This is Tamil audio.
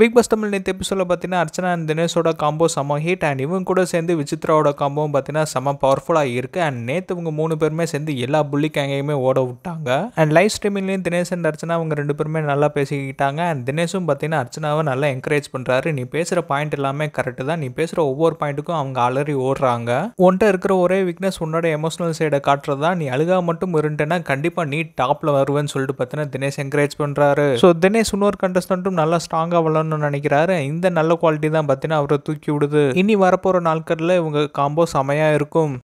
பிக் பாஸ் தமிழ் நேற்று எபிசோட பார்த்தீங்கன்னா அர்ச்சனா அண்ட் தினேஷோட காம்போ செம ஹீட் அண்ட் இவங்க கூட சேர்ந்து விசித்ராவோட காம்போவும் பார்த்தீங்கன்னா செம பவர்ஃபுல்லாக இருக்குது அண்ட் நேற்று இவங்க மூணு பேருமே சேர்ந்து எல்லா புள்ளி கேங்கையுமே ஓட விட்டாங்க அண்ட் லைவ் ஸ்ட்ரீமிங்லேயும் தினேஷ் அண்ட் அர்ச்சனா அவங்க ரெண்டு பேருமே நல்லா பேசிக்கிட்டாங்க அண்ட் தினேஷும் பார்த்தீங்கன்னா அர்ச்சனாவை நல்லா என்கரேஜ் பண்ணுறாரு நீ பேசுகிற பாயிண்ட் எல்லாமே கரெக்டு தான் நீ பேசுகிற ஒவ்வொரு பாயிண்ட்டுக்கும் அவங்க அலறி ஓடுறாங்க ஒன்ட்ட இருக்கிற ஒரே வீக்னஸ் உன்னோட எமோஷனல் சைடை காட்டுறதா நீ அழுகா மட்டும் இருந்துட்டேன்னா கண்டிப்பாக நீ டாப்பில் வருவேன்னு சொல்லிட்டு பார்த்தீங்கன்னா தினேஷ் என்கரேஜ் பண்ணுறாரு ஸோ தினேஷ் இன்னொரு கண்டஸ்டன்ட்டும் நல்லா ஸ்ட்ராங்காக வளரும் பண்ணணும்னு நினைக்கிறாரு இந்த நல்ல குவாலிட்டி தான் பார்த்தீங்கன்னா அவரை தூக்கி விடுது இனி வரப்போகிற நாட்களில் இவங்க காம்போ செமையாக இருக்கும்